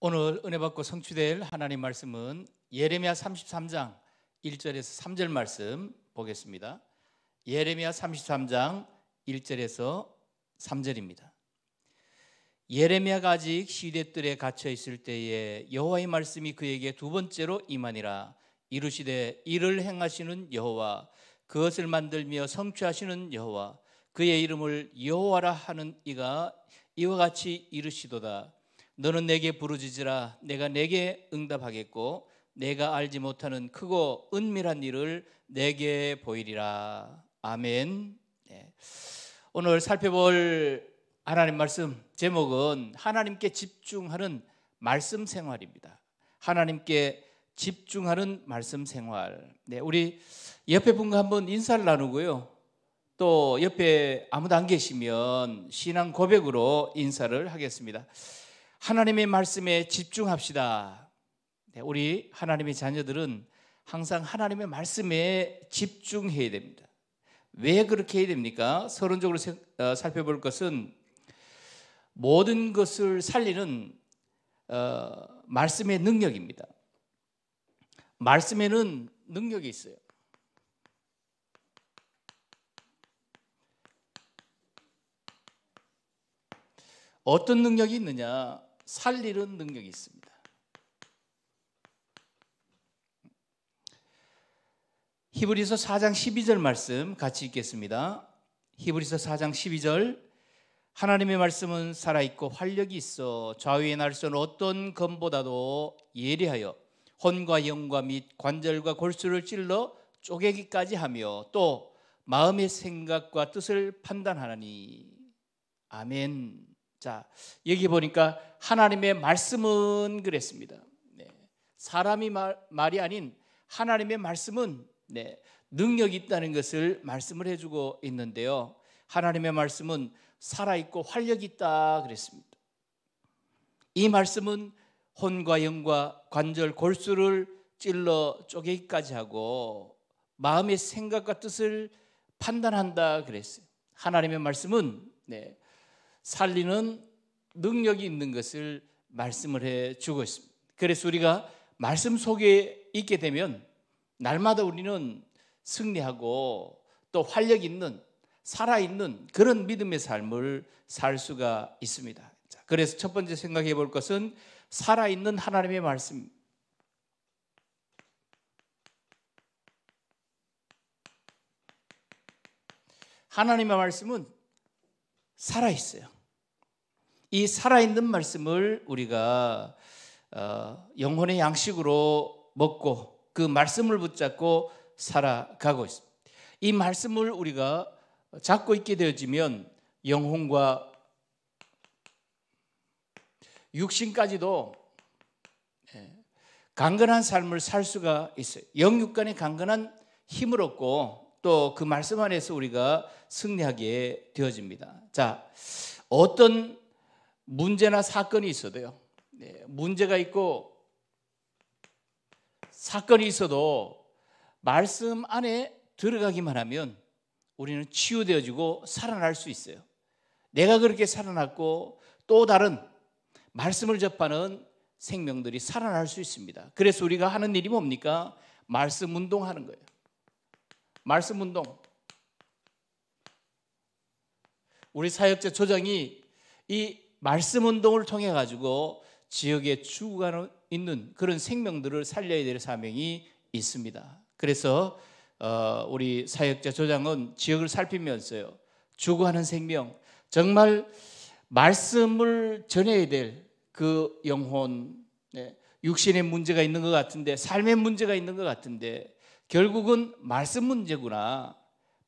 오늘 은혜 받고 성취될 하나님 말씀은 예레미야 33장 1절에서 3절 말씀 보겠습니다. 예레미야 33장 1절에서 3절입니다. 예레미야가 아직 시대들에 갇혀 있을 때에 여호와의 말씀이 그에게 두 번째로 임하니라 이르시되 이를 행하시는 여호와 그것을 만들며 성취하시는 여호와 그의 이름을 여호와라 하는 이가 이와 같이 이르시도다 너는 내게 부르짖으라 내가 내게 응답하겠고 내가 알지 못하는 크고 은밀한 일을 내게 보이리라. 아멘. 네. 오늘 살펴볼 하나님 말씀 제목은 하나님께 집중하는 말씀 생활입니다. 하나님께 집중하는 말씀 생활. 네, 우리 옆에 분과 한번 인사를 나누고요. 또 옆에 아무도 안 계시면 신앙 고백으로 인사를 하겠습니다. 하나님의 말씀에 집중합시다. 네, 우리 하나님의 자녀들은 항상 하나님의 말씀에 집중해야 됩니다. 왜 그렇게 해야 됩니까? 서론적으로 어, 살펴볼 것은 모든 것을 살리는 어, 말씀의 능력입니다. 말씀에는 능력이 있어요. 어떤 능력이 있느냐? 살리는 능력이 있습니다. 히브리서 4장 12절 말씀 같이 읽겠습니다. 히브리서 4장 12절 하나님의 말씀은 살아있고 활력이 있어 좌우의 날선 어떤 검보다도 예리하여 혼과 영과 및 관절과 골수를 찔러 쪼개기까지 하며 또 마음의 생각과 뜻을 판단하나니 아멘 자, 여기 보니까 하나님의 말씀은 그랬습니다. 네. 사람이 말, 말이 아닌 하나님의 말씀은 네. 능력이 있다는 것을 말씀을 해주고 있는데요. 하나님의 말씀은 살아있고 활력이 있다 그랬습니다. 이 말씀은 혼과 영과 관절 골수를 찔러 쪼개기까지 하고 마음의 생각과 뜻을 판단한다 그랬어요. 하나님의 말씀은 네, 살리는 능력이 있는 것을 말씀을 해 주고 있습니다. 그래서 우리가 말씀 속에 있게 되면 날마다 우리는 승리하고 또 활력 있는 살아있는 그런 믿음의 삶을 살 수가 있습니다. 자, 그래서 첫 번째 생각해 볼 것은 살아있는 하나님의 말씀. 하나님의 말씀은 살아있어요. 이 살아있는 말씀을 우리가 어, 영혼의 양식으로 먹고 그 말씀을 붙잡고 살아가고 있습니다. 이 말씀을 우리가 잡고 있게 되어지면 영혼과 육신까지도 예, 강건한 삶을 살 수가 있어요. 영육간의 강건한 힘을 얻고 또 그 말씀 안에서 우리가 승리하게 되어집니다. 자, 어떤 문제나 사건이 있어도요. 네, 문제가 있고 사건이 있어도 말씀 안에 들어가기만 하면 우리는 치유되어지고 살아날 수 있어요. 내가 그렇게 살아났고 또 다른 말씀을 접하는 생명들이 살아날 수 있습니다. 그래서 우리가 하는 일이 뭡니까? 말씀 운동하는 거예요. 말씀 운동. 우리 사역자 조장이 이 말씀 운동을 통해 가지고 지역에 죽어가는 있는 그런 생명들을 살려야 될 사명이 있습니다. 그래서 어, 우리 사역자 조장은 지역을 살피면서요. 죽어가는 생명 정말 말씀을 전해야 될 그 영혼 네, 육신의 문제가 있는 것 같은데 삶의 문제가 있는 것 같은데 결국은 말씀 문제구나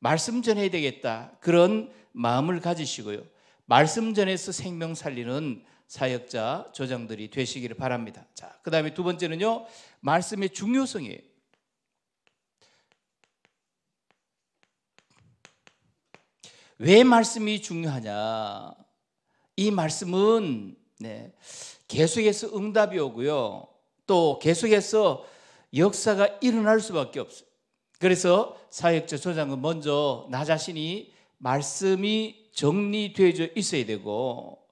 말씀 전해야 되겠다 그런 마음을 가지시고요 말씀 전에서 생명 살리는 사역자 조장들이 되시기를 바랍니다. 자, 그다음에 두 번째는요. 말씀의 중요성이에요. 왜 말씀이 중요하냐? 이 말씀은 네, 계속해서 응답이 오고요. 또 계속해서 역사가 일어날 수밖에 없어요. 그래서 사역자 조장은 먼저 나 자신이 말씀이 정리되어 있어야 되고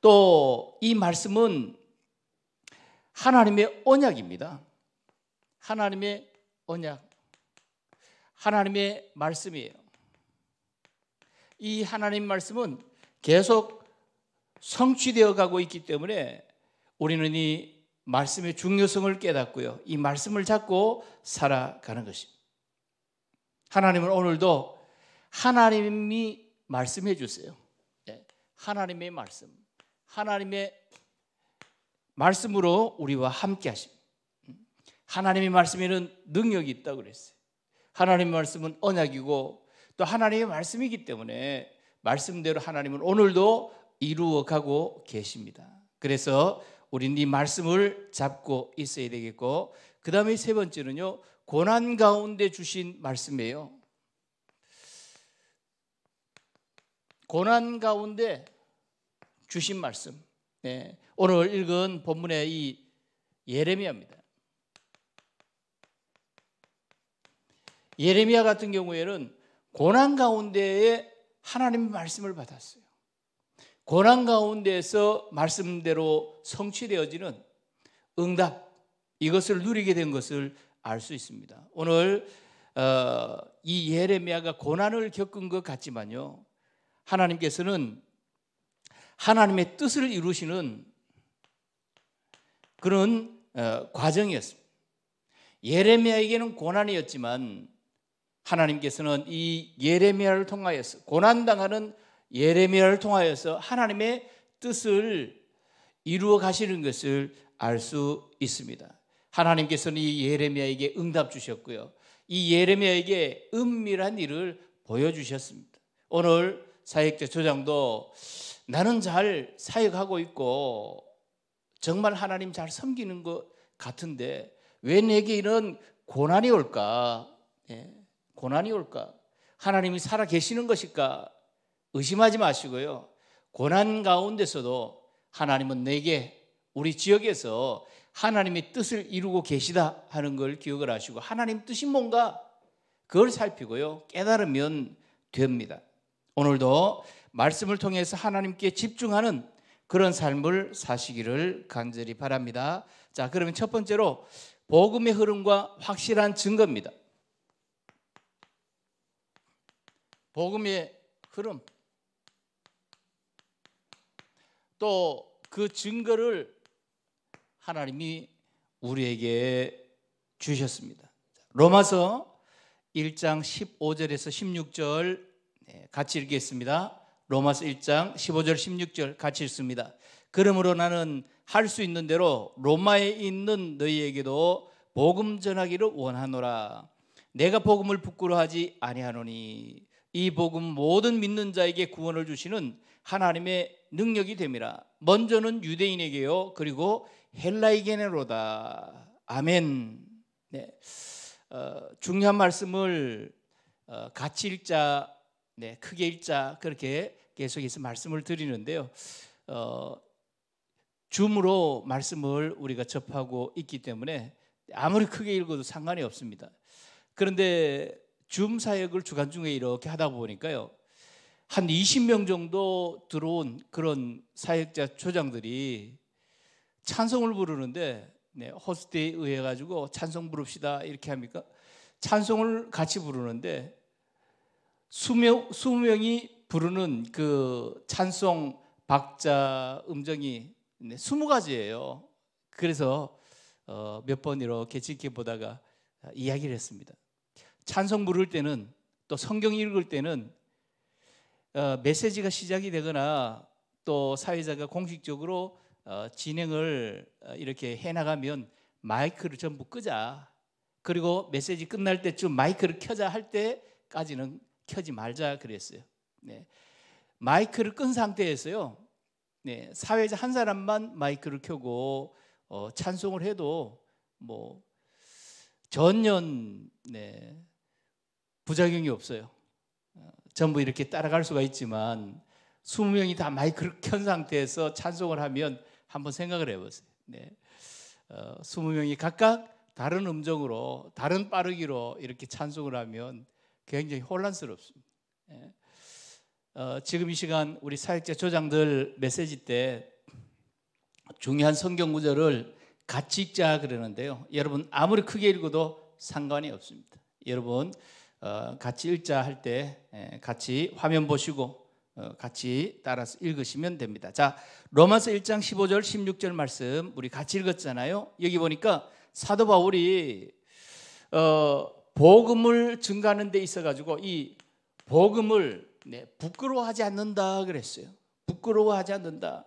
또 이 말씀은 하나님의 언약입니다. 하나님의 언약. 하나님의 말씀이에요. 이 하나님 말씀은 계속 성취되어 가고 있기 때문에 우리는 이 말씀의 중요성을 깨닫고요. 이 말씀을 잡고 살아가는 것입니다. 하나님은 오늘도 하나님이 말씀해 주세요. 네, 하나님의 말씀, 하나님의 말씀으로 우리와 함께 하십니다. 하나님의 말씀에는 능력이 있다고 그랬어요. 하나님의 말씀은 언약이고 또 하나님의 말씀이기 때문에 말씀대로 하나님은 오늘도 이루어가고 계십니다. 그래서 우리는 이 말씀을 잡고 있어야 되겠고 그 다음에 세 번째는요 고난 가운데 주신 말씀이에요. 고난 가운데 주신 말씀. 네, 오늘 읽은 본문의 이 예레미야입니다. 예레미야 같은 경우에는 고난 가운데에 하나님의 말씀을 받았어요. 고난 가운데에서 말씀대로 성취되어지는 응답 이것을 누리게 된 것을 알 수 있습니다. 오늘 어, 이 예레미야가 고난을 겪은 것 같지만요. 하나님께서는 하나님의 뜻을 이루시는 그런 어, 과정이었습니다. 예레미야에게는 고난이었지만 하나님께서는 이 예레미야를 통하여서 고난당하는 예레미야를 통하여서 하나님의 뜻을 이루어 가시는 것을 알 수 있습니다. 하나님께서는 이 예레미야에게 응답 주셨고요. 이 예레미야에게 은밀한 일을 보여주셨습니다. 오늘 사역자 조장도 나는 잘 사역하고 있고 정말 하나님 잘 섬기는 것 같은데 왜 내게 이런 고난이 올까? 예, 고난이 올까? 하나님이 살아 계시는 것일까? 의심하지 마시고요. 고난 가운데서도 하나님은 내게 우리 지역에서 하나님의 뜻을 이루고 계시다 하는 걸 기억을 하시고 하나님 뜻이 뭔가 그걸 살피고요. 깨달으면 됩니다. 오늘도 말씀을 통해서 하나님께 집중하는 그런 삶을 사시기를 간절히 바랍니다. 자, 그러면 첫 번째로 복음의 흐름과 확실한 증거입니다. 복음의 흐름. 또 그 증거를 하나님이 우리에게 주셨습니다. 로마서 1장 15절에서 16절 예, 같이 읽겠습니다. 로마서 1장 15절 16절 같이 읽습니다. 그러므로 나는 할 수 있는 대로 로마에 있는 너희에게도 복음 전하기를 원하노라. 내가 복음을 부끄러하지 아니하노니 이 복음 모든 믿는 자에게 구원을 주시는 하나님의 능력이 됨이라. 먼저는 유대인에게요. 그리고 헬라이게네로다. 아멘. 네. 어, 중요한 말씀을 어, 같이 읽자 네, 크게 읽자 그렇게 계속해서 말씀을 드리는데요. 어, 줌으로 말씀을 우리가 접하고 있기 때문에 아무리 크게 읽어도 상관이 없습니다. 그런데 줌 사역을 주간 중에 이렇게 하다 보니까요. 한 20명 정도 들어온 그런 사역자 초장들이 찬송을 부르는데 네, 호스트에 의해 가지고 찬송 부릅시다 이렇게 합니까? 찬송을 같이 부르는데 수명, 수명이 부르는 그 찬송 박자 음정이 20가지예요. 그래서 어, 몇번 이렇게 지켜보다가 아, 이야기를 했습니다. 찬송 부를 때는 또 성경 읽을 때는 어, 메시지가 시작이 되거나 또 사회자가 공식적으로 어, 진행을 어, 이렇게 해나가면 마이크를 전부 끄자. 그리고 메시지 끝날 때쯤 마이크를 켜자 할 때까지는 켜지 말자 그랬어요. 네. 마이크를 끈 상태에서요. 네, 사회자 한 사람만 마이크를 켜고 어, 찬송을 해도 뭐 전년 네, 부작용이 없어요. 어, 전부 이렇게 따라갈 수가 있지만 20명이 다 마이크를 켠 상태에서 찬송을 하면 한번 생각을 해보세요. 네. 어, 20명이 각각 다른 음정으로 다른 빠르기로 이렇게 찬송을 하면 굉장히 혼란스럽습니다. 예. 어, 지금 이 시간 우리 사역자 조장들 메시지 때 중요한 성경 구절을 같이 읽자 그러는데요. 여러분 아무리 크게 읽어도 상관이 없습니다. 여러분 어, 같이 읽자 할때 예, 같이 화면 보시고 어, 같이 따라서 읽으시면 됩니다. 자, 로마서 1장 15절 16절 말씀 우리 같이 읽었잖아요. 여기 보니까 사도 바울이 어, 복음을 증가하는 데 있어 가지고 이 복음을 네, 부끄러워하지 않는다 그랬어요. 부끄러워하지 않는다.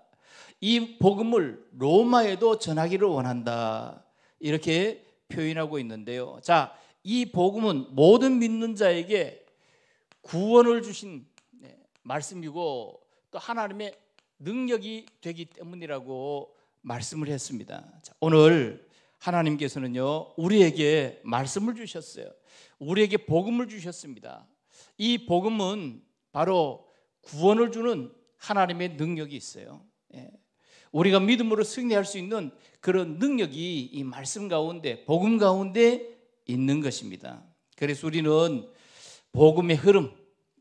이 복음을 로마에도 전하기를 원한다. 이렇게 표현하고 있는데요. 자, 이 복음은 모든 믿는 자에게 구원을 주신 네, 말씀이고 또 하나님의 능력이 되기 때문이라고 말씀을 했습니다. 자, 오늘 하나님께서는요, 우리에게 말씀을 주셨어요. 우리에게 복음을 주셨습니다. 이 복음은 바로 구원을 주는 하나님의 능력이 있어요. 예. 우리가 믿음으로 승리할 수 있는 그런 능력이 이 말씀 가운데, 복음 가운데 있는 것입니다. 그래서 우리는 복음의 흐름,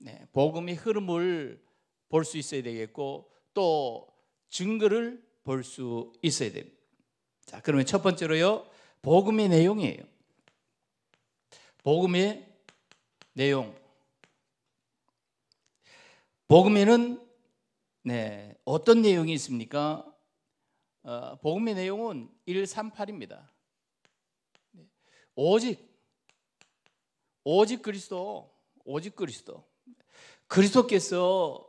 네, 복음의 흐름을 볼 수 있어야 되겠고 또 증거를 볼 수 있어야 됩니다. 자, 그러면 첫 번째로요. 복음의 내용이에요. 복음의 내용. 복음에는 네, 어떤 내용이 있습니까? 어, 복음의 내용은 138입니다. 오직 오직 그리스도, 오직 그리스도. 그리스도께서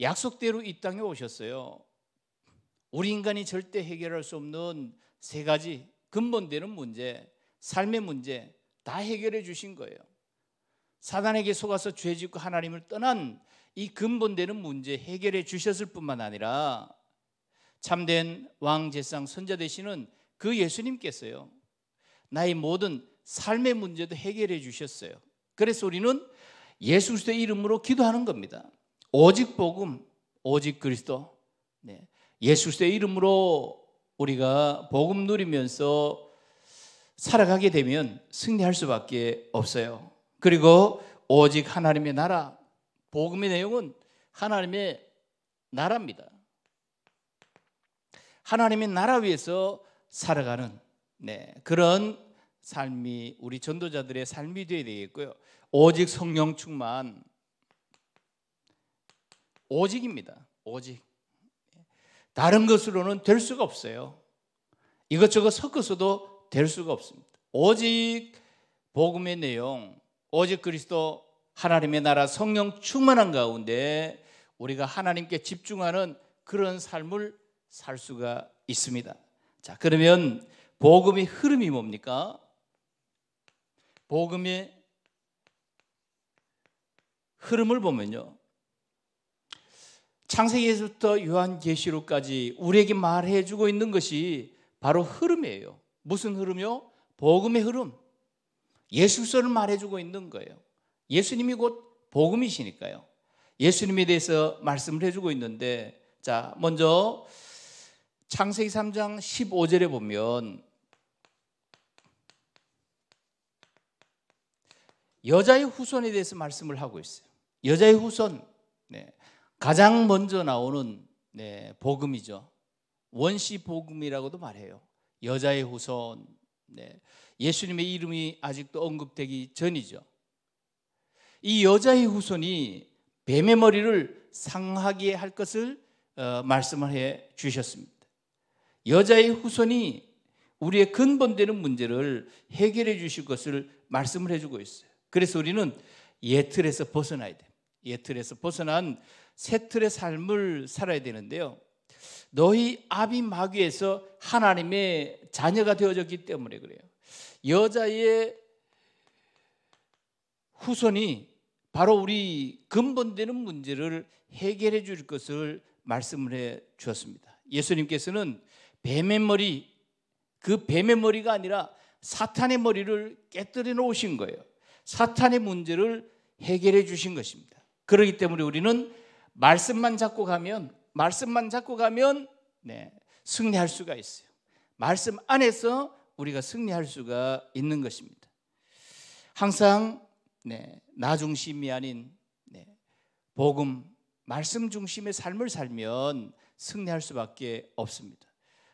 약속대로 이 땅에 오셨어요. 우리 인간이 절대 해결할 수 없는 세 가지 근본되는 문제, 삶의 문제 다 해결해 주신 거예요. 사단에게 속아서 죄 짓고 하나님을 떠난 이 근본되는 문제 해결해 주셨을 뿐만 아니라 참된 왕 제상 선자 되시는 그 예수님께서요. 나의 모든 삶의 문제도 해결해 주셨어요. 그래서 우리는 예수 그리스도의 이름으로 기도하는 겁니다. 오직 복음, 오직 그리스도. 네. 예수의 이름으로 우리가 복음 누리면서 살아가게 되면 승리할 수밖에 없어요. 그리고 오직 하나님의 나라, 복음의 내용은 하나님의 나라입니다. 하나님의 나라 위에서 살아가는 네, 그런 삶이 우리 전도자들의 삶이 되어야 되겠고요. 오직 성령 충만 오직입니다. 오직 다른 것으로는 될 수가 없어요. 이것저것 섞어서도 될 수가 없습니다. 오직 복음의 내용, 오직 그리스도 하나님의 나라 성령 충만한 가운데 우리가 하나님께 집중하는 그런 삶을 살 수가 있습니다. 자, 그러면 복음의 흐름이 뭡니까? 복음의 흐름을 보면요. 창세기에서부터 요한계시록까지 우리에게 말해 주고 있는 것이 바로 흐름이에요. 무슨 흐름이요? 복음의 흐름. 예수서를 말해 주고 있는 거예요. 예수님이 곧 복음이시니까요. 예수님에 대해서 말씀을 해 주고 있는데 자, 먼저 창세기 3장 15절에 보면 여자의 후손에 대해서 말씀을 하고 있어요. 여자의 후손. 네. 가장 먼저 나오는 네, 복음이죠. 원시 복음이라고도 말해요. 여자의 후손. 네. 예수님의 이름이 아직도 언급되기 전이죠. 이 여자의 후손이 뱀의 머리를 상하게 할 것을 어, 말씀을 해 주셨습니다. 여자의 후손이 우리의 근본되는 문제를 해결해 주실 것을 말씀을 해주고 있어요. 그래서 우리는 예틀에서 벗어나야 됩 예틀에서 벗어난 세 틀의 삶을 살아야 되는데요. 너희 아비 마귀에서 하나님의 자녀가 되어졌기 때문에 그래요. 여자의 후손이 바로 우리 근본되는 문제를 해결해 줄 것을 말씀을 해 주었습니다. 예수님께서는 뱀의 머리, 그 뱀의 머리가 아니라 사탄의 머리를 깨뜨려 놓으신 거예요. 사탄의 문제를 해결해 주신 것입니다. 그러기 때문에 우리는 말씀만 잡고 가면 말씀만 잡고 가면 네, 승리할 수가 있어요. 말씀 안에서 우리가 승리할 수가 있는 것입니다. 항상 네, 나 중심이 아닌 네, 복음 말씀 중심의 삶을 살면 승리할 수밖에 없습니다.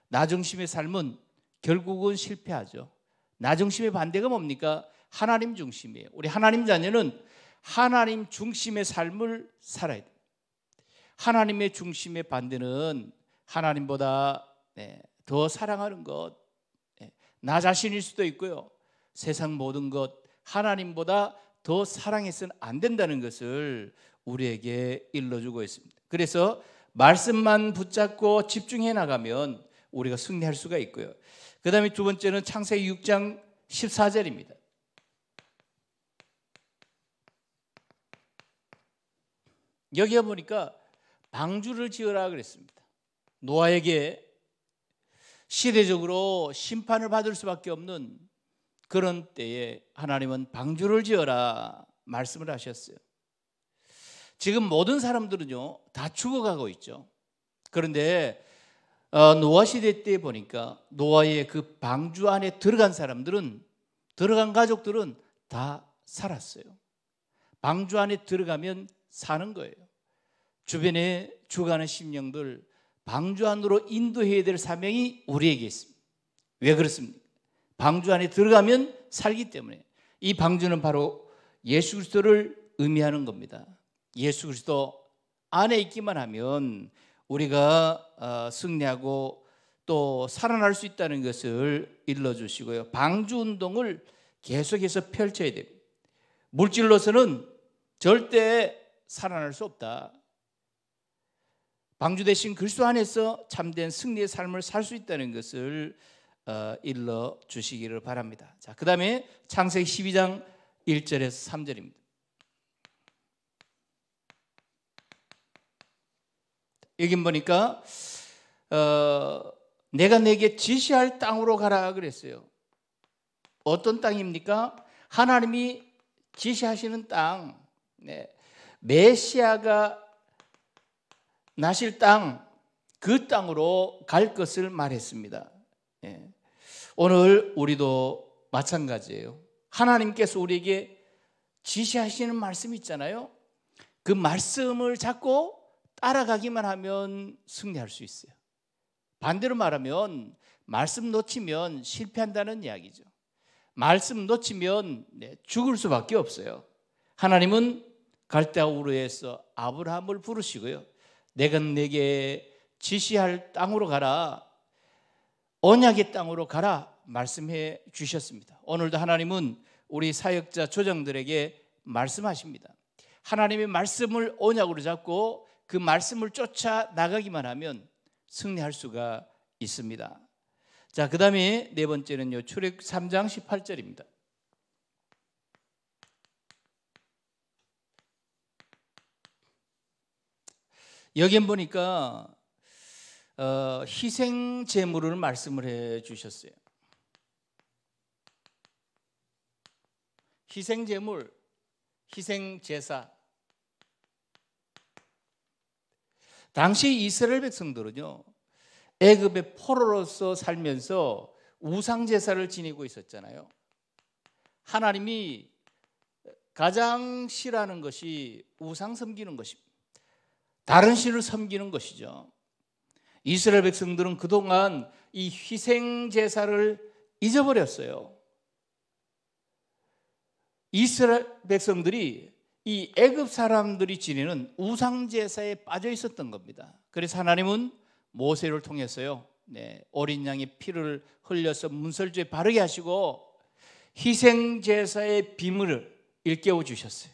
나 중심의 삶은 결국은 실패하죠. 나 중심의 반대가 뭡니까? 하나님 중심이에요. 우리 하나님 자녀는 하나님 중심의 삶을 살아야 돼요. 하나님의 중심에 반대는 하나님보다 네, 더 사랑하는 것, 네, 나 자신일 수도 있고요. 세상 모든 것, 하나님보다 더 사랑해서는 안 된다는 것을 우리에게 일러주고 있습니다. 그래서 말씀만 붙잡고 집중해 나가면 우리가 승리할 수가 있고요. 그 다음에 두 번째는 창세기 6장 14절입니다. 여기에 보니까 방주를 지으라 그랬습니다. 노아에게 시대적으로 심판을 받을 수밖에 없는 그런 때에 하나님은 방주를 지어라 말씀을 하셨어요. 지금 모든 사람들은요 다 죽어가고 있죠. 그런데 어, 노아 시대 때 보니까 노아의 그 방주 안에 들어간 사람들은 들어간 가족들은 다 살았어요. 방주 안에 들어가면 사는 거예요. 주변에 주어가는 심령들 방주 안으로 인도해야 될 사명이 우리에게 있습니다. 왜 그렇습니까? 방주 안에 들어가면 살기 때문에 이 방주는 바로 예수 그리스도를 의미하는 겁니다. 예수 그리스도 안에 있기만 하면 우리가 어, 승리하고 또 살아날 수 있다는 것을 일러주시고요. 방주 운동을 계속해서 펼쳐야 됩니다. 물질로서는 절대 살아날 수 없다. 방주 대신 그리스도 안에서 참된 승리의 삶을 살 수 있다는 것을 어, 일러 주시기를 바랍니다. 자, 그다음에 창세기 12장 1절에서 3절입니다. 여기 보니까 어, 내가 내게 지시할 땅으로 가라 그랬어요. 어떤 땅입니까? 하나님이 지시하시는 땅. 네. 메시아가 나실 땅, 그 땅으로 갈 것을 말했습니다. 예. 오늘 우리도 마찬가지예요. 하나님께서 우리에게 지시하시는 말씀 있잖아요. 그 말씀을 잡고 따라가기만 하면 승리할 수 있어요. 반대로 말하면 말씀 놓치면 실패한다는 이야기죠. 말씀 놓치면 네, 죽을 수밖에 없어요. 하나님은 갈대아 우르에서 아브라함을 부르시고요. 내가 내게 지시할 땅으로 가라. 언약의 땅으로 가라 말씀해 주셨습니다. 오늘도 하나님은 우리 사역자 조정들에게 말씀하십니다. 하나님의 말씀을 언약으로 잡고 그 말씀을 쫓아 나가기만 하면 승리할 수가 있습니다. 자, 그다음에 네 번째는요. 출애굽 3장 18절입니다. 여기 보니까 어, 희생 제물을 말씀을 해 주셨어요. 희생 제물, 희생 제사. 당시 이스라엘 백성들은요. 애굽의 포로로서 살면서 우상 제사를 지니고 있었잖아요. 하나님이 가장 싫어하는 것이 우상 섬기는 것입니다. 다른 신을 섬기는 것이죠. 이스라엘 백성들은 그동안 이 희생 제사를 잊어버렸어요. 이스라엘 백성들이 이 애굽 사람들이 지내는 우상 제사에 빠져 있었던 겁니다. 그래서 하나님은 모세를 통해서요. 네, 어린 양의 피를 흘려서 문설주에 바르게 하시고 희생 제사의 비밀을 일깨워 주셨어요.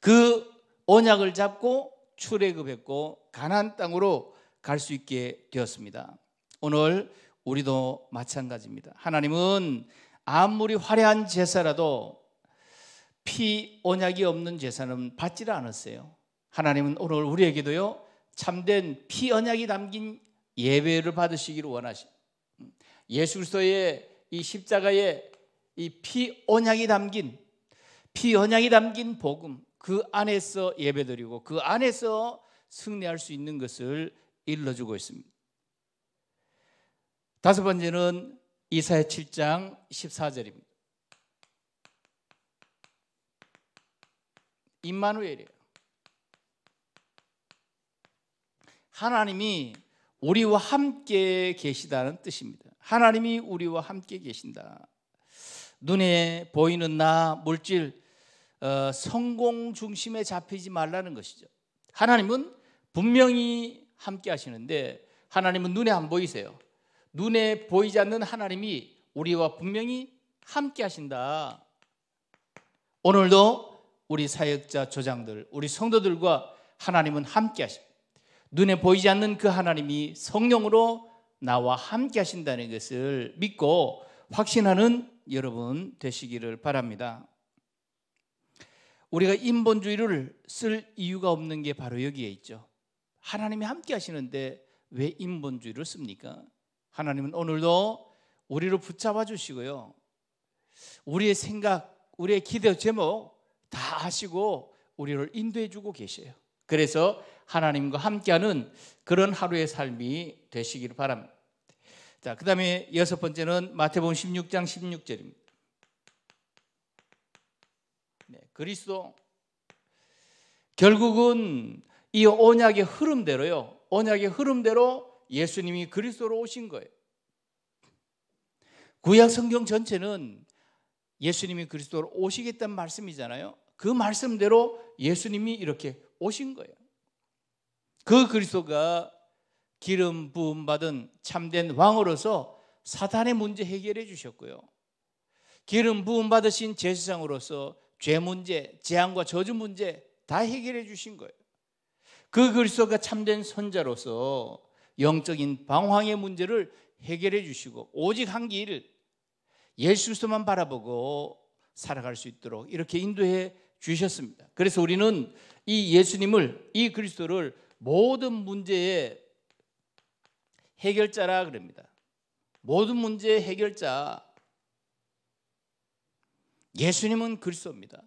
그 언약을 잡고 출애굽했고 가나안 땅으로 갈 수 있게 되었습니다. 오늘 우리도 마찬가지입니다. 하나님은 아무리 화려한 제사라도 피 언약이 없는 제사는 받지를 않았어요. 하나님은 오늘 우리에게도요 참된 피 언약이 담긴 예배를 받으시기를 원하십 예수 그리스도의 이 십자가에 이피 언약이 담긴 피 언약이 담긴 복음 그 안에서 예배드리고 그 안에서 승리할 수 있는 것을 일러주고 있습니다. 다섯 번째는 이사야 7장 14절입니다. 임마누엘이에요. 하나님이 우리와 함께 계시다는 뜻입니다. 하나님이 우리와 함께 계신다. 눈에 보이는 나 물질 어, 성공 중심에 잡히지 말라는 것이죠. 하나님은 분명히 함께 하시는데 하나님은 눈에 안 보이세요. 눈에 보이지 않는 하나님이 우리와 분명히 함께 하신다. 오늘도 우리 사역자 조장들, 우리 성도들과 하나님은 함께 하십니다. 눈에 보이지 않는 그 하나님이 성령으로 나와 함께 하신다는 것을 믿고 확신하는 여러분 되시기를 바랍니다. 우리가 인본주의를 쓸 이유가 없는 게 바로 여기에 있죠. 하나님이 함께 하시는데 왜 인본주의를 씁니까? 하나님은 오늘도 우리를 붙잡아 주시고요. 우리의 생각, 우리의 기대 제목 다 아시고 우리를 인도해 주고 계셔요. 그래서 하나님과 함께하는 그런 하루의 삶이 되시기를 바랍니다. 자, 그다음에 여섯 번째는 마태복음 16장 16절입니다. 네, 그리스도 결국은 이 언약의 흐름대로요. 언약의 흐름대로 예수님이 그리스도로 오신 거예요. 구약 성경 전체는 예수님이 그리스도로 오시겠다는 말씀이잖아요. 그 말씀대로 예수님이 이렇게 오신 거예요. 그 그리스도가 기름 부음 받은 참된 왕으로서 사탄의 문제 해결해 주셨고요. 기름 부음 받으신 제사장으로서 죄 문제, 재앙과 저주 문제 다 해결해 주신 거예요. 그 그리스도가 참된 선자로서 영적인 방황의 문제를 해결해 주시고 오직 한길 예수만 바라보고 살아갈 수 있도록 이렇게 인도해 주셨습니다. 그래서 우리는 이 예수님을 이 그리스도를 모든 문제의 해결자라 그럽니다. 모든 문제의 해결자 예수님은 그리스도입니다.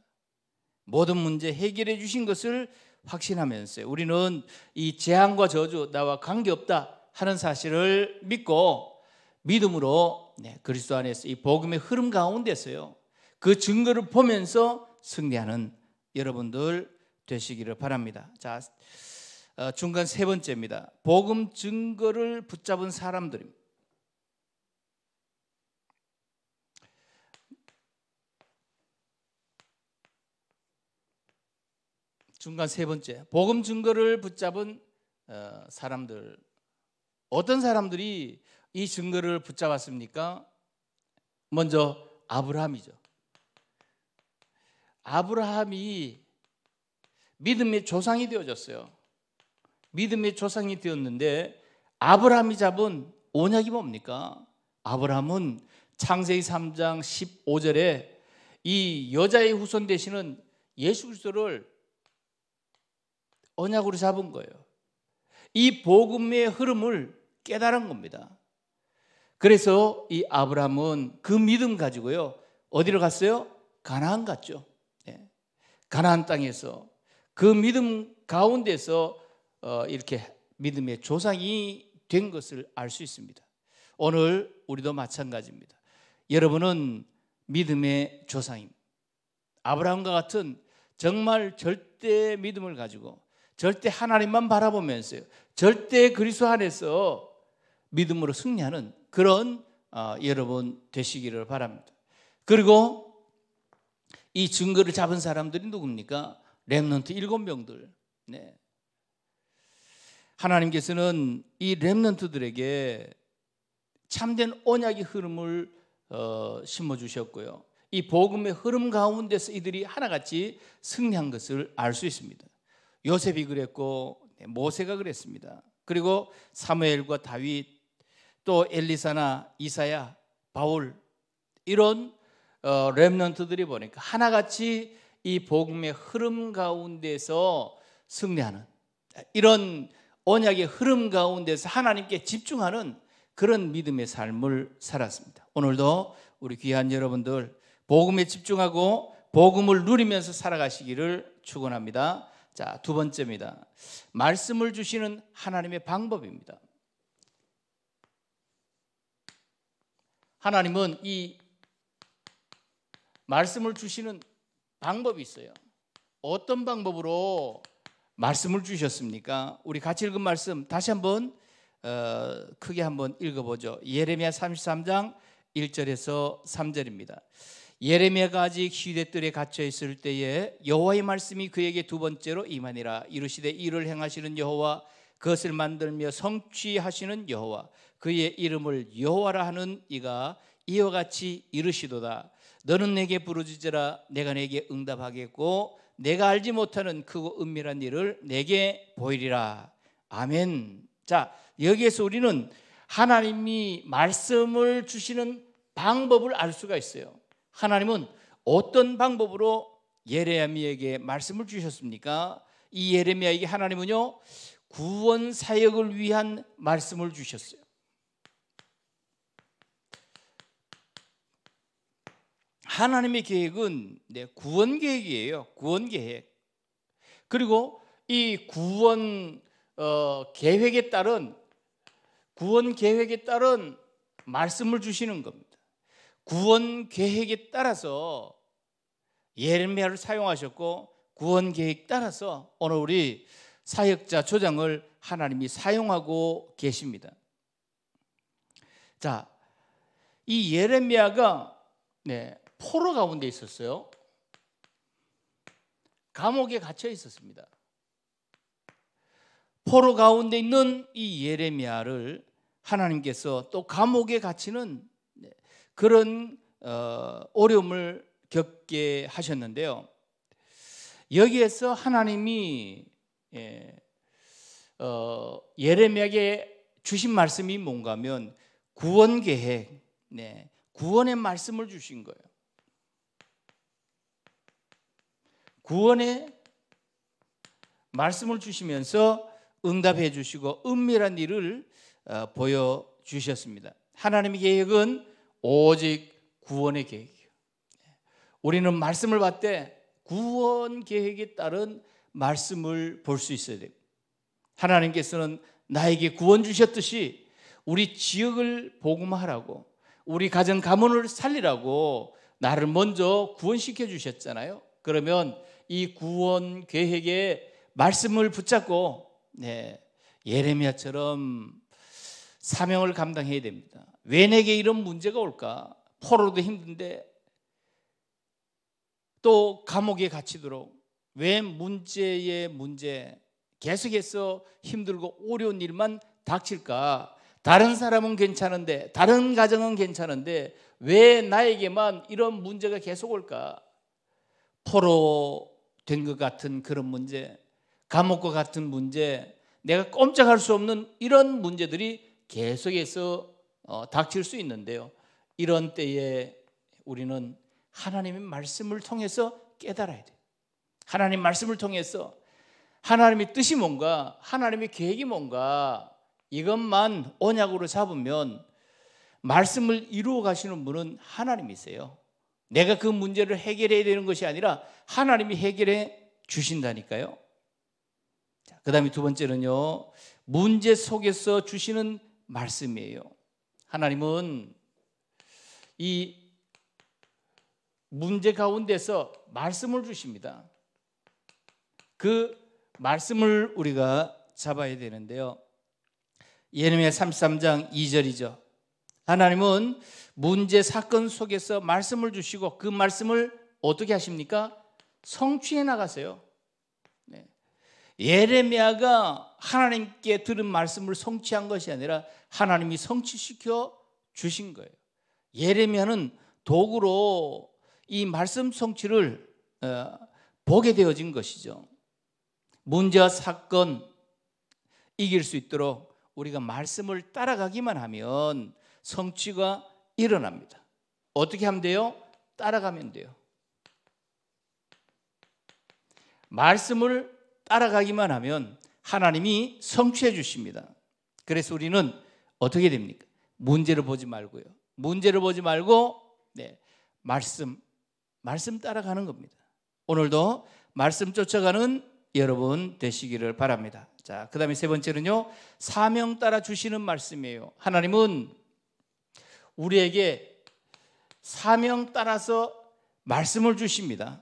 모든 문제 해결해 주신 것을 확신하면서 우리는 이 재앙과 저주 나와 관계없다 하는 사실을 믿고 믿음으로 네, 그리스도 안에서 이 복음의 흐름 가운데서요. 그 증거를 보면서 승리하는 여러분들 되시기를 바랍니다. 자, 어, 중간 세 번째입니다. 복음 증거를 붙잡은 사람들입니다. 중간 세 번째 복음 증거를 붙잡은 어, 사람들 어떤 사람들이 이 증거를 붙잡았습니까? 먼저 아브라함이죠. 아브라함이 믿음의 조상이 되어졌어요. 믿음의 조상이 되었는데 아브라함이 잡은 언약이 뭡니까? 아브라함은 창세기 3장 15절에 이 여자의 후손 되시는 예수 그리스도를 언약으로 잡은 거예요. 이 복음의 흐름을 깨달은 겁니다. 그래서 이 아브라함은 그 믿음 가지고요. 어디로 갔어요? 가나안 갔죠. 예. 가나안 땅에서 그 믿음 가운데서 어, 이렇게 믿음의 조상이 된 것을 알 수 있습니다. 오늘 우리도 마찬가지입니다. 여러분은 믿음의 조상입니다. 아브라함과 같은 정말 절대 믿음을 가지고 절대 하나님만 바라보면서요. 절대 그리스도 안에서 믿음으로 승리하는 그런 어, 여러분 되시기를 바랍니다. 그리고 이 증거를 잡은 사람들이 누굽니까? 렘넌트 일곱 명들. 네. 하나님께서는 이 렘넌트들에게 참된 언약의 흐름을 어, 심어 주셨고요. 이 복음의 흐름 가운데서 이들이 하나같이 승리한 것을 알 수 있습니다. 요셉이 그랬고 네, 모세가 그랬습니다. 그리고 사무엘과 다윗 또 엘리사나 이사야 바울 이런 어, 렘넌트들이 보니까 하나같이 이 복음의 흐름 가운데서 승리하는 이런 언약의 흐름 가운데서 하나님께 집중하는 그런 믿음의 삶을 살았습니다. 오늘도 우리 귀한 여러분들 복음에 집중하고 복음을 누리면서 살아가시기를 축원합니다. 자, 두 번째입니다. 말씀을 주시는 하나님의 방법입니다. 하나님은 이 말씀을 주시는 방법이 있어요. 어떤 방법으로 말씀을 주셨습니까? 우리 같이 읽은 말씀 다시 한번 어, 크게 한번 읽어보죠. 예레미야 33장 1절에서 3절입니다. 예레미야가 아직 시대들에 갇혀 있을 때에 여호와의 말씀이 그에게 두 번째로 임하니라 이르시되 이를 행하시는 여호와 그것을 만들며 성취하시는 여호와 그의 이름을 여호와라 하는 이가 이와 같이 이르시도다 너는 내게 부르짖으라 내가 내게 응답하겠고 내가 알지 못하는 크고 은밀한 일을 내게 보이리라 아멘 자 여기에서 우리는 하나님이 말씀을 주시는 방법을 알 수가 있어요 하나님은 어떤 방법으로 예레미야에게 말씀을 주셨습니까? 이 예레미야에게 하나님은요 구원 사역을 위한 말씀을 주셨어요. 하나님의 계획은 네, 구원 계획이에요. 구원 계획. 그리고 이 구원 어, 계획에 따른 구원 계획에 따른 말씀을 주시는 겁니다. 구원 계획에 따라서 예레미야를 사용하셨고 구원 계획 에 따라서 오늘 우리 사역자 조장을 하나님이 사용하고 계십니다. 자, 이 예레미야가 네, 포로 가운데 있었어요. 감옥에 갇혀 있었습니다. 포로 가운데 있는 이 예레미야를 하나님께서 또 감옥에 갇히는 그런 어, 려움을 겪게 하셨는데요. 여기에서 하나님이 예, 어, 예레미야에게 주신 말씀이 뭔가면 구원 계획, 네, 구원의 말씀을 주신 거예요. 구원의 말씀을 주시면서 응답해 주시고 은밀한 일을 어, 보여 주셨습니다. 하나님의 계획은 오직 구원의 계획이요 우리는 말씀을 봤때 구원 계획에 따른 말씀을 볼 수 있어야 됩니다. 하나님께서는 나에게 구원 주셨듯이 우리 지역을 복음하라고 우리 가정 가문을 살리라고 나를 먼저 구원시켜 주셨잖아요. 그러면 이 구원 계획에 말씀을 붙잡고 네, 예레미야처럼 사명을 감당해야 됩니다. 왜 내게 이런 문제가 올까? 포로도 힘든데 또 감옥에 갇히도록 왜 문제의 문제 계속해서 힘들고 어려운 일만 닥칠까? 다른 사람은 괜찮은데 다른 가정은 괜찮은데 왜 나에게만 이런 문제가 계속 올까? 포로 된 것 같은 그런 문제, 감옥과 같은 문제, 내가 꼼짝할 수 없는 이런 문제들이 계속해서 어, 닥칠 수 있는데요. 이런 때에 우리는 하나님의 말씀을 통해서 깨달아야 돼요. 하나님 말씀을 통해서 하나님의 뜻이 뭔가, 하나님의 계획이 뭔가 이것만 언약으로 잡으면 말씀을 이루어 가시는 분은 하나님이세요. 내가 그 문제를 해결해야 되는 것이 아니라 하나님이 해결해 주신다니까요. 그 다음에 두 번째는요, 문제 속에서 주시는 말씀이에요. 하나님은 이 문제 가운데서 말씀을 주십니다. 그 말씀을 우리가 잡아야 되는데요. 예레미야 33장 2절이죠. 하나님은 문제 사건 속에서 말씀을 주시고 그 말씀을 어떻게 하십니까? 성취해 나가세요. 네. 예레미야가 하나님께 들은 말씀을 성취한 것이 아니라 하나님이 성취시켜 주신 거예요. 예레미야는 도구로 이 말씀 성취를 어, 보게 되어진 것이죠. 문제와 사건 이길 수 있도록 우리가 말씀을 따라가기만 하면 성취가 일어납니다. 어떻게 하면 돼요? 따라가면 돼요. 말씀을 따라가기만 하면 하나님이 성취해 주십니다. 그래서 우리는 어떻게 됩니까? 문제를 보지 말고요. 문제를 보지 말고 네, 말씀 말씀 따라가는 겁니다. 오늘도 말씀 쫓아가는 여러분 되시기를 바랍니다. 자, 그다음에 세 번째는요. 사명 따라 주시는 말씀이에요. 하나님은 우리에게 사명 따라서 말씀을 주십니다.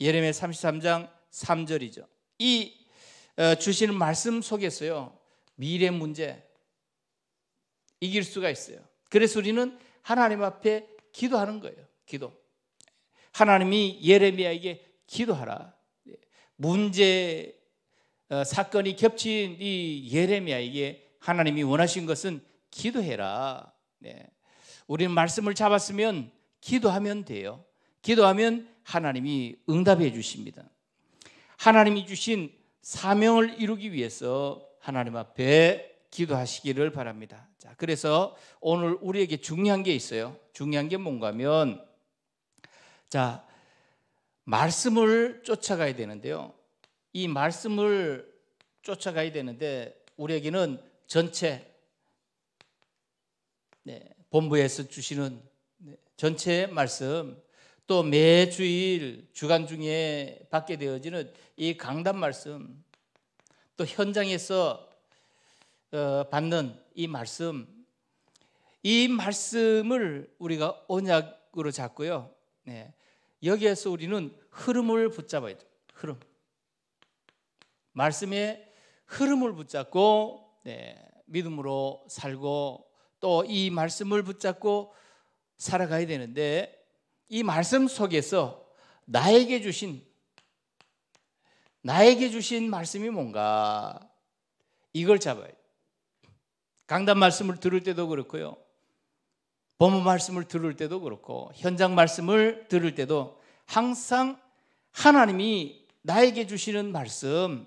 예레미야 33장 3절이죠. 이 어, 주시는 말씀 속에서요. 미래 문제 이길 수가 있어요. 그래서 우리는 하나님 앞에 기도하는 거예요. 기도. 하나님이 예레미야에게 기도하라. 문제 어, 사건이 겹친 이 예레미야에게 하나님이 원하신 것은 기도해라. 네. 우리는 말씀을 잡았으면 기도하면 돼요. 기도하면 하나님이 응답해 주십니다. 하나님이 주신 사명을 이루기 위해서 하나님 앞에 기도하시기를 바랍니다. 자, 그래서 오늘 우리에게 중요한 게 있어요. 중요한 게 뭔가면 자, 말씀을 쫓아가야 되는데요. 이 말씀을 쫓아가야 되는데 우리에게는 전체 네, 본부에서 주시는 네, 전체 말씀 또 매주일 주간 중에 받게 되어지는 이 강단 말씀 또 현장에서 어, 받는 이 말씀 이 말씀을 우리가 언약으로 잡고요. 네. 여기에서 우리는 흐름을 붙잡아야 돼요. 흐름. 말씀의 흐름을 붙잡고 네. 믿음으로 살고 또 이 말씀을 붙잡고 살아가야 되는데 이 말씀 속에서 나에게 주신 나에게 주신 말씀이 뭔가 이걸 잡아요 강단 말씀을 들을 때도 그렇고요. 법문 말씀을 들을 때도 그렇고 현장 말씀을 들을 때도 항상 하나님이 나에게 주시는 말씀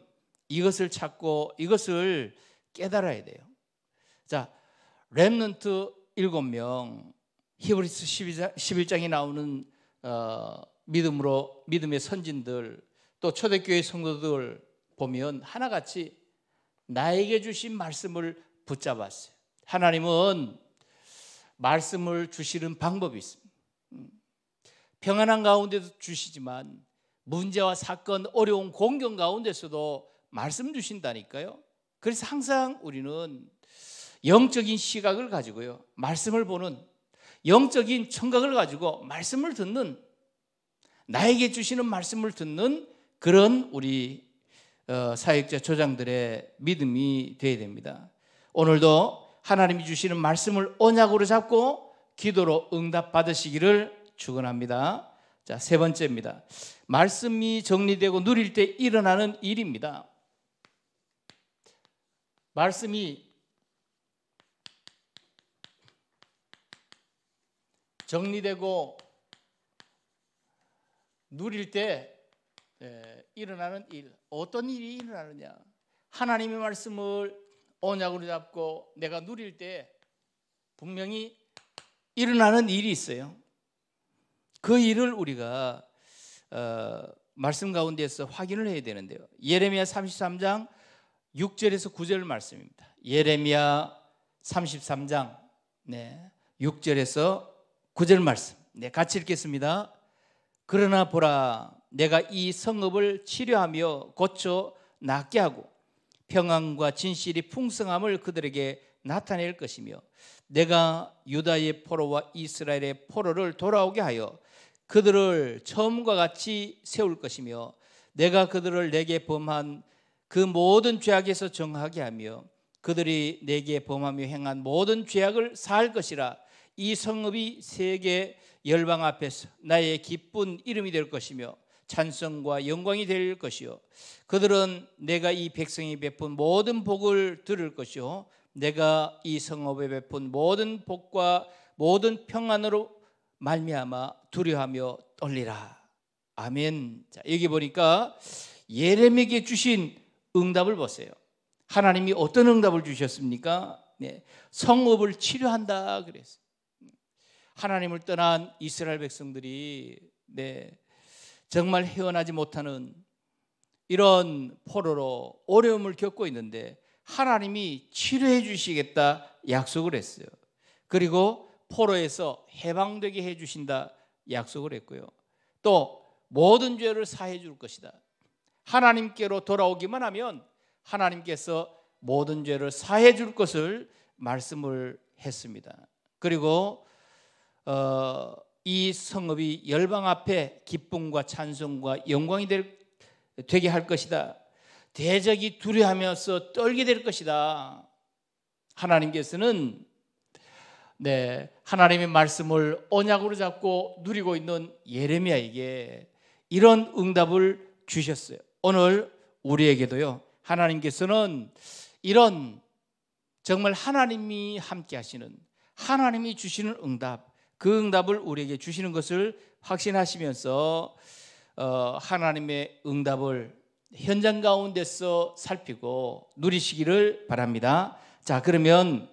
이것을 찾고 이것을 깨달아야 돼요. 자, 렘넌트 7명 히브리스 11장, 11장에 나오는 어, 믿음으로 믿음의 선진들 또 초대교회 성도들 보면 하나같이 나에게 주신 말씀을 붙잡았어요. 하나님은 말씀을 주시는 방법이 있습니다. 음. 평안한 가운데도 주시지만 문제와 사건, 어려운 공경 가운데서도 말씀 주신다니까요. 그래서 항상 우리는 영적인 시각을 가지고요. 말씀을 보는 영적인 청각을 가지고 말씀을 듣는 나에게 주시는 말씀을 듣는 그런 우리 어, 사역자 조장들의 믿음이 되어야 됩니다. 오늘도 하나님이 주시는 말씀을 언약으로 잡고 기도로 응답 받으시기를 축원합니다. 자, 세 번째입니다. 말씀이 정리되고 누릴 때 일어나는 일입니다. 말씀이 정리되고 누릴 때 예, 일어나는 일, 어떤 일이 일어나느냐? 하나님의 말씀을 언약으로 잡고 내가 누릴 때 분명히 일어나는 일이 있어요. 그 일을 우리가 어, 말씀 가운데서 확인을 해야 되는데요. 예레미야 33장 6절에서 9절 말씀입니다. 예레미야 33장 네, 6절에서 9절 말씀. 네, 같이 읽겠습니다. 그러나 보라 내가 이 성읍을 치료하며 고쳐 낫게 하고 평안과 진실이 풍성함을 그들에게 나타낼 것이며 내가 유다의 포로와 이스라엘의 포로를 돌아오게 하여 그들을 처음과 같이 세울 것이며 내가 그들을 내게 범한 그 모든 죄악에서 정하게 하며 그들이 내게 범하며 행한 모든 죄악을 사할 것이라 이 성읍이 세계 열방 앞에서 나의 기쁜 이름이 될 것이며 찬성과 영광이 될 것이요 그들은 내가 이 백성이 베푼 모든 복을 들을 것이요 내가 이 성읍에 베푼 모든 복과 모든 평안으로 말미암아 두려하며 떨리라 아멘. 자, 여기 보니까 예레미야에게 주신 응답을 보세요. 하나님이 어떤 응답을 주셨습니까? 네, 성읍을 치료한다 그랬어요. 하나님을 떠난 이스라엘 백성들이 네, 정말 헤어나지 못하는 이런 포로로 어려움을 겪고 있는데 하나님이 치료해 주시겠다 약속을 했어요. 그리고 포로에서 해방되게 해 주신다 약속을 했고요. 또 모든 죄를 사해 줄 것이다. 하나님께로 돌아오기만 하면 하나님께서 모든 죄를 사해 줄 것을 말씀을 했습니다. 그리고 어, 이 성읍이 열방 앞에 기쁨과 찬송과 영광이 될, 되게 할 것이다. 대적이 두려하면서 떨게 될 것이다. 하나님께서는 네, 하나님의 말씀을 언약으로 잡고 누리고 있는 예레미야에게 이런 응답을 주셨어요. 오늘 우리에게도요. 하나님께서는 이런 정말 하나님이 함께 하시는 하나님이 주시는 응답 그 응답을 우리에게 주시는 것을 확신하시면서 어, 하나님의 응답을 현장 가운데서 살피고 누리시기를 바랍니다. 자, 그러면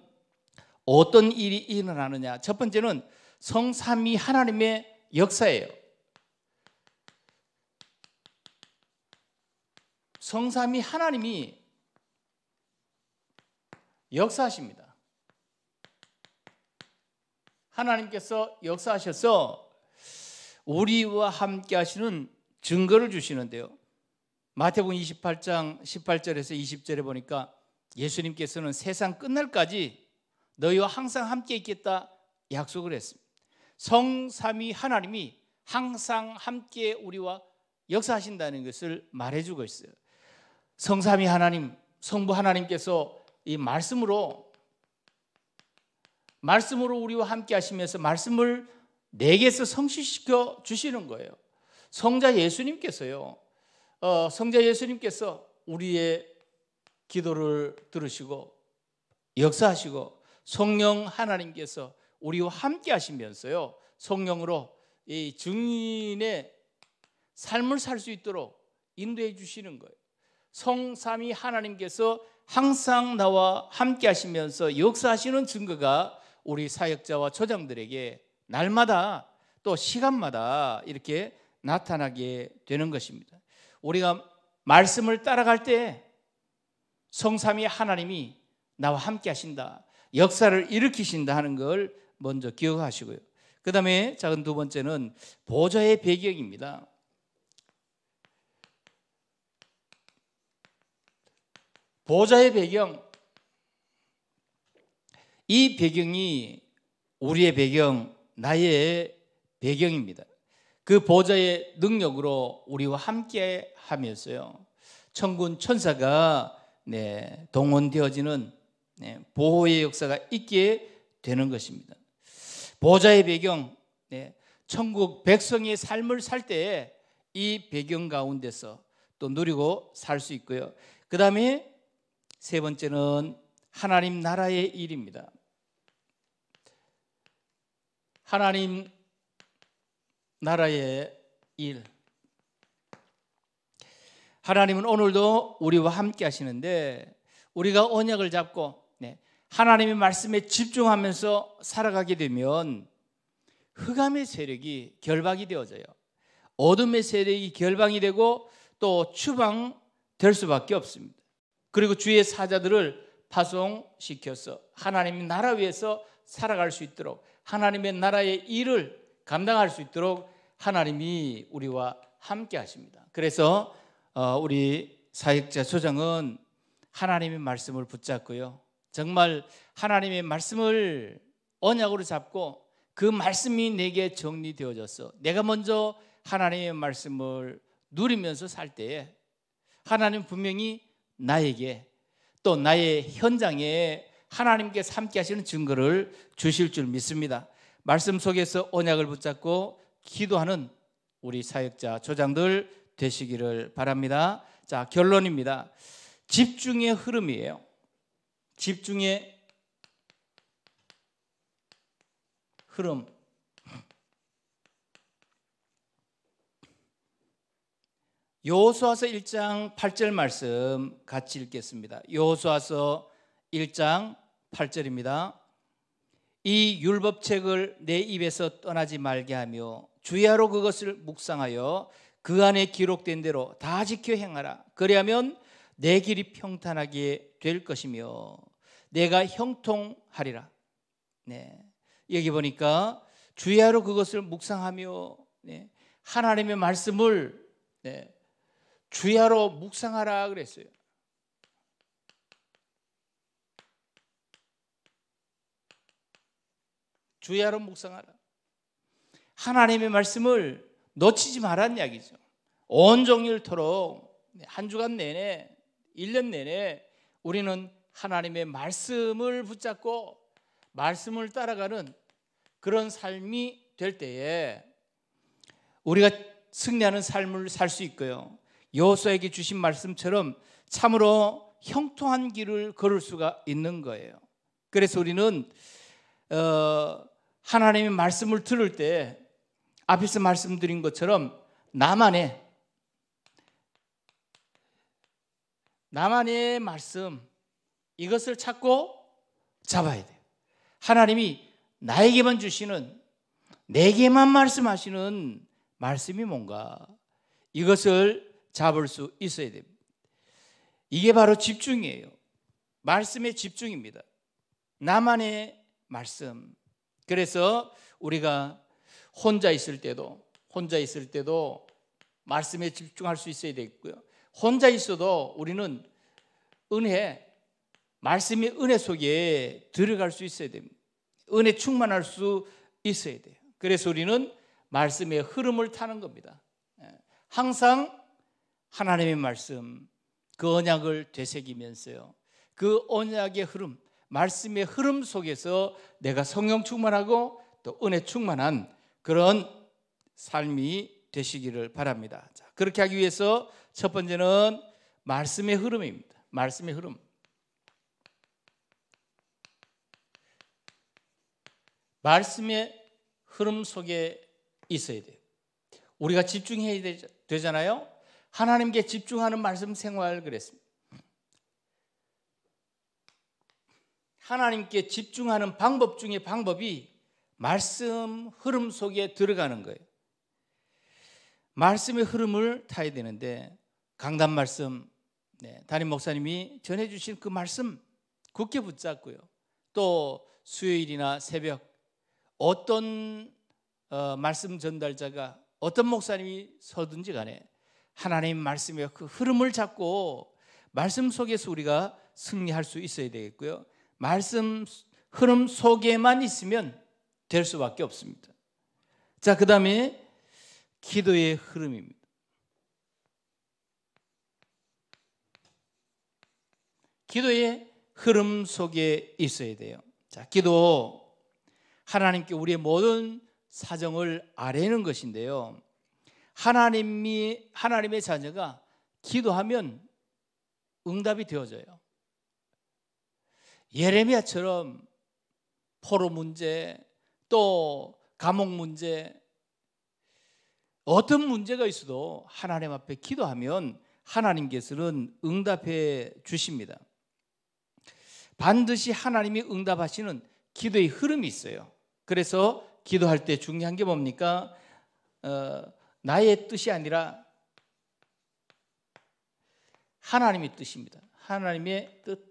어떤 일이 일어나느냐? 첫 번째는 성삼위 하나님의 역사예요. 성삼위 하나님이 역사하십니다. 하나님께서 역사하셔서 우리와 함께 하시는 증거를 주시는데요. 마태복음 28장 18절에서 20절에 보니까 예수님께서는 세상 끝날까지 너희와 항상 함께 있겠다 약속을 했습니다. 성삼위 하나님이 항상 함께 우리와 역사하신다는 것을 말해주고 있어요. 성삼위 하나님, 성부 하나님께서 이 말씀으로 말씀으로 우리와 함께 하시면서 말씀을 내게서 성취시켜 주시는 거예요. 성자 예수님께서요. 어, 성자 예수님께서 우리의 기도를 들으시고 역사하시고 성령 하나님께서 우리와 함께 하시면서요. 성령으로 이 증인의 삶을 살 수 있도록 인도해 주시는 거예요. 성삼위 하나님께서 항상 나와 함께 하시면서 역사하시는 증거가 우리 사역자와 조장들에게 날마다 또 시간마다 이렇게 나타나게 되는 것입니다. 우리가 말씀을 따라갈 때 성삼위 하나님이 나와 함께 하신다. 역사를 일으키신다 하는 걸 먼저 기억하시고요. 그 다음에 작은 두 번째는 보좌의 배경입니다. 보좌의 배경, 이 배경이 우리의 배경, 나의 배경입니다. 그 보좌의 능력으로 우리와 함께 하면서요. 천군 천사가 네, 동원되어지는 네, 보호의 역사가 있게 되는 것입니다. 보좌의 배경, 네, 천국 백성의 삶을 살 때 이 배경 가운데서 또 누리고 살 수 있고요. 그 다음에 세 번째는 하나님 나라의 일입니다. 하나님 나라의 일. 하나님은 오늘도 우리와 함께 하시는데 우리가 언약을 잡고 네, 하나님의 말씀에 집중하면서 살아가게 되면 흑암의 세력이 결박이 되어져요. 어둠의 세력이 결방이 되고 또 추방될 수밖에 없습니다. 그리고 주의 사자들을 파송시켜서 하나님의 나라 위에서 살아갈 수 있도록 하나님의 나라의 일을 감당할 수 있도록 하나님이 우리와 함께 하십니다. 그래서 어, 우리 사역자 소장은 하나님의 말씀을 붙잡고요. 정말 하나님의 말씀을 언약으로 잡고 그 말씀이 내게 정리되어져서 내가 먼저 하나님의 말씀을 누리면서 살 때에 하나님 분명히 나에게 또 나의 현장에 하나님께삼함 하시는 증거를 주실 줄 믿습니다. 말씀 속에서 언약을 붙잡고 기도하는 우리 사역자 조장들 되시기를 바랍니다. 자, 결론입니다. 집중의 흐름이에요. 집중의 흐름. 요호수아서 1장 8절 말씀 같이 읽겠습니다. 여수아서 1장 8절입니다. 이 율법책을 내 입에서 떠나지 말게 하며 주야로 그것을 묵상하여 그 안에 기록된 대로 다 지켜 행하라. 그리하면 내 길이 평탄하게 될 것이며 내가 형통하리라. 네. 여기 보니까 주야로 그것을 묵상하며 네. 하나님의 말씀을 네. 주야로 묵상하라 그랬어요. 주야로 묵상하라. 하나님의 말씀을 놓치지 말란 이야기죠. 온 종일토록 한 주간 내내, 1년 내내 우리는 하나님의 말씀을 붙잡고 말씀을 따라가는 그런 삶이 될 때에 우리가 승리하는 삶을 살 수 있고요. 여호수아에게 주신 말씀처럼 참으로 형통한 길을 걸을 수가 있는 거예요. 그래서 우리는 어, 하나님의 말씀을 들을 때 앞에서 말씀드린 것처럼 나만의 나만의 말씀 이것을 찾고 잡아야 돼요. 하나님이 나에게만 주시는 내게만 말씀하시는 말씀이 뭔가 이것을 잡을 수 있어야 됩니다. 이게 바로 집중이에요. 말씀의 집중입니다. 나만의 말씀. 그래서 우리가 혼자 있을 때도 혼자 있을 때도 말씀에 집중할 수 있어야 되겠고요. 혼자 있어도 우리는 은혜 말씀의 은혜 속에 들어갈 수 있어야 됩니다. 은혜 충만할 수 있어야 돼요. 그래서 우리는 말씀의 흐름을 타는 겁니다. 예. 항상 하나님의 말씀 그 언약을 되새기면서요. 그 언약의 흐름, 말씀의 흐름 속에서 내가 성령 충만하고 또 은혜 충만한 그런 삶이 되시기를 바랍니다. 자, 그렇게 하기 위해서 첫 번째는 말씀의 흐름입니다. 말씀의 흐름. 말씀의 흐름 속에 있어야 돼요. 우리가 집중해야 되잖아요. 하나님께 집중하는 말씀 생활 그랬습니다. 하나님께 집중하는 방법 중에 방법이 말씀 흐름 속에 들어가는 거예요. 말씀의 흐름을 타야 되는데 강단 말씀 네, 담임 목사님이 전해주신 그 말씀 굳게 붙잡고요. 또 수요일이나 새벽 어떤 어, 말씀 전달자가 어떤 목사님이 서든지 간에 하나님 말씀의 그 흐름을 잡고 말씀 속에서 우리가 승리할 수 있어야 되겠고요. 말씀 흐름 속에만 있으면 될 수밖에 없습니다. 자, 그 다음에 기도의 흐름입니다. 기도의 흐름 속에 있어야 돼요. 자, 기도 하나님께 우리의 모든 사정을 아뢰는 것인데요. 하나님이 하나님의 자녀가 기도하면 응답이 되어져요. 예레미야처럼 포로 문제 또 감옥 문제 어떤 문제가 있어도 하나님 앞에 기도하면 하나님께서는 응답해 주십니다. 반드시 하나님이 응답하시는 기도의 흐름이 있어요. 그래서 기도할 때 중요한 게 뭡니까? 어, 나의 뜻이 아니라 하나님의 뜻입니다. 하나님의 뜻.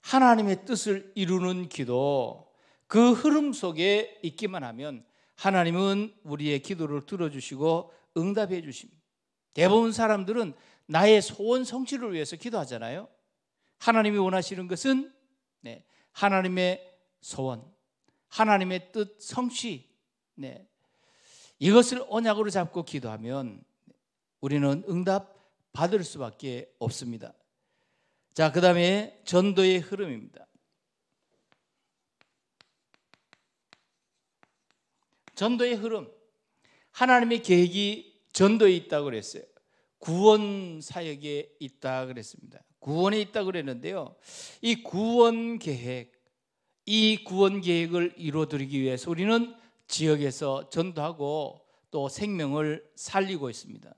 하나님의 뜻을 이루는 기도, 그 흐름 속에 있기만 하면 하나님은 우리의 기도를 들어주시고 응답해 주십니다. 대부분 사람들은 나의 소원 성취를 위해서 기도하잖아요. 하나님이 원하시는 것은 네, 하나님의 소원, 하나님의 뜻 성취, 네, 이것을 언약으로 잡고 기도하면 우리는 응답 받을 수밖에 없습니다. 자, 그 다음에 전도의 흐름입니다. 전도의 흐름. 하나님의 계획이 전도에 있다고 그랬어요. 구원 사역에 있다 그랬습니다. 구원에 있다 그랬는데요. 이 구원 계획, 이 구원 계획을 이루어드리기 위해서 우리는 지역에서 전도하고 또 생명을 살리고 있습니다.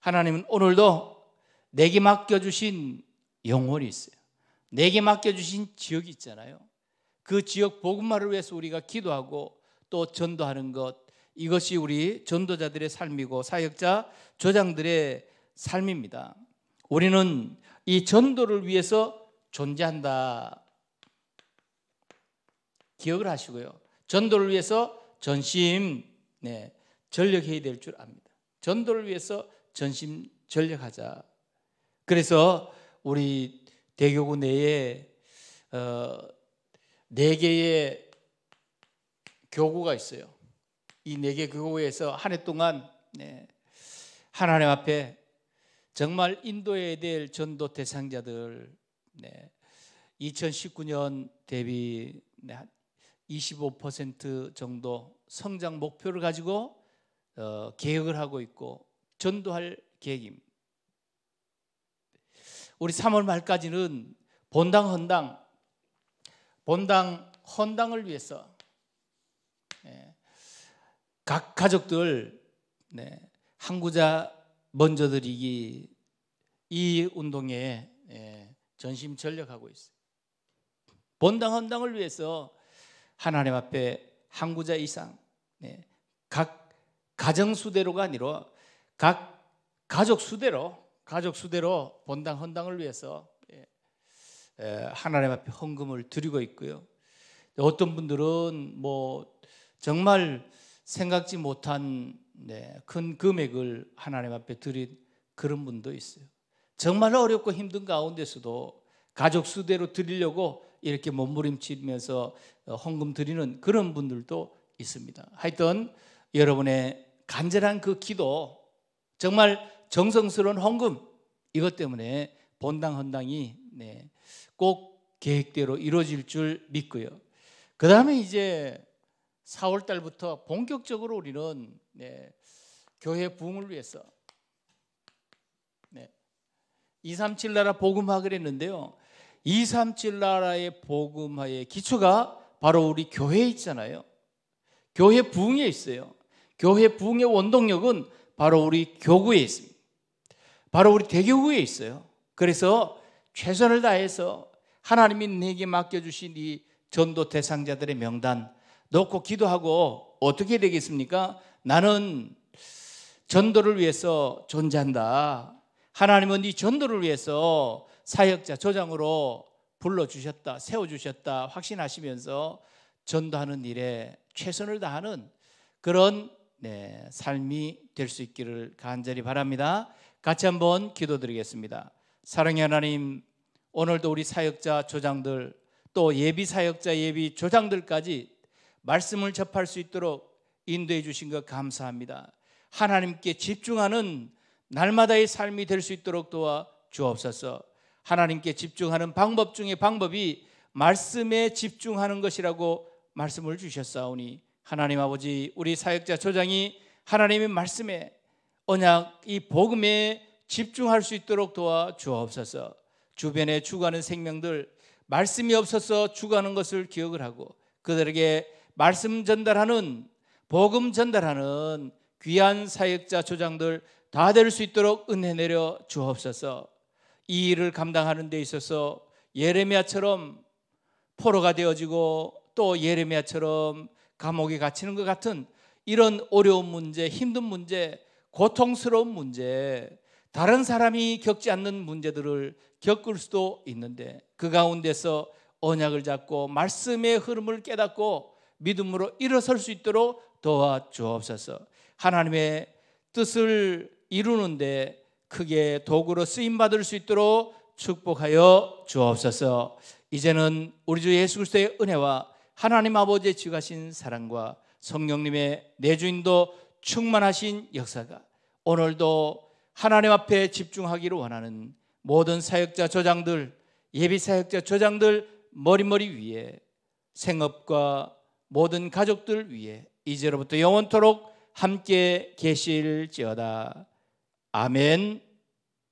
하나님은 오늘도 내게 맡겨주신 영혼이 있어요. 내게 맡겨주신 지역이 있잖아요. 그 지역 복음화를 위해서 우리가 기도하고 또 전도하는 것 이것이 우리 전도자들의 삶이고 사역자 조장들의 삶입니다. 우리는 이 전도를 위해서 존재한다. 기억을 하시고요. 전도를 위해서 전심 네, 전력해야 될 줄 압니다. 전도를 위해서 전심 전력하자. 그래서 우리 대교구 내에 어, 네 개의 교구가 있어요. 이 네 개 교구에서 한 해 동안 네, 하나님 앞에 정말 인도해야 될 전도 대상자들 네, 2019년 대비 네, 25% 정도 성장 목표를 가지고 어, 개혁을 하고 있고 전도할 계획입니다. 우리 3월 말까지는 본당 헌당, 본당 헌당을 위해서 네, 각 가족들 네, 항구자 먼저 드리기 이 운동에 예, 전심 전력하고 있어요. 본당 헌당을 위해서 하나님 앞에 한 구자 이상 네, 각 가정 수대로가 아니라 각 가족 수대로 가족 수대로 본당 헌당을 위해서 예, 예, 하나님 앞에 헌금을 드리고 있고요. 어떤 분들은 뭐 정말 생각지 못한 네, 큰 금액을 하나님 앞에 드린 그런 분도 있어요. 정말 어렵고 힘든 가운데서도 가족 수대로 드리려고 이렇게 몸부림치면서 어, 헌금 드리는 그런 분들도 있습니다. 하여튼 여러분의 간절한 그 기도 정말 정성스러운 헌금 이것 때문에 본당 헌당이 네, 꼭 계획대로 이루어질 줄 믿고요. 그 다음에 이제 4월 달부터 본격적으로 우리는 네, 교회 부흥을 위해서 네, 237 나라 복음화 그랬는데요. 237 나라의 복음화의 기초가 바로 우리 교회에 있잖아요. 교회 부흥에 있어요. 교회 부흥의 원동력은 바로 우리 교구에 있습니다. 바로 우리 대교구에 있어요. 그래서 최선을 다해서 하나님이 내게 맡겨주신 이 전도 대상자들의 명단 놓고 기도하고 어떻게 되겠습니까? 나는 전도를 위해서 존재한다. 하나님은 이 전도를 위해서 사역자 조장으로 불러주셨다, 세워주셨다 확신하시면서 전도하는 일에 최선을 다하는 그런 네, 삶이 될 수 있기를 간절히 바랍니다. 같이 한번 기도드리겠습니다. 사랑의 하나님, 오늘도 우리 사역자 조장들 또 예비 사역자 예비 조장들까지 말씀을 접할 수 있도록 인도해 주신 것 감사합니다. 하나님께 집중하는 날마다의 삶이 될 수 있도록 도와 주옵소서. 하나님께 집중하는 방법 중에 방법이 말씀에 집중하는 것이라고 말씀을 주셨사오니 하나님 아버지 우리 사역자 조장이 하나님의 말씀에 언약 이 복음에 집중할 수 있도록 도와 주옵소서. 주변에 죽어가는 생명들 말씀이 없어서 죽어가는 것을 기억을 하고 그들에게 말씀 전달하는 복음 전달하는 귀한 사역자 조장들 다 될 수 있도록 은혜 내려 주옵소서. 이 일을 감당하는 데 있어서 예레미야처럼 포로가 되어지고 또 예레미야처럼 감옥에 갇히는 것 같은 이런 어려운 문제, 힘든 문제, 고통스러운 문제, 다른 사람이 겪지 않는 문제들을 겪을 수도 있는데 그 가운데서 언약을 잡고 말씀의 흐름을 깨닫고 믿음으로 일어설 수 있도록 도와 주옵소서. 하나님의 뜻을 이루는데 크게 도구로 쓰임 받을 수 있도록 축복하여 주옵소서. 이제는 우리 주 예수 그리스도의 은혜와 하나님 아버지의 지가신 사랑과 성령님의 내주인도 충만하신 역사가 오늘도 하나님 앞에 집중하기를 원하는 모든 사역자 조장들, 예비 사역자 조장들 머리머리 위에 생업과 모든 가족들 위에 이제로부터 영원토록 함께 계실지어다. 아멘.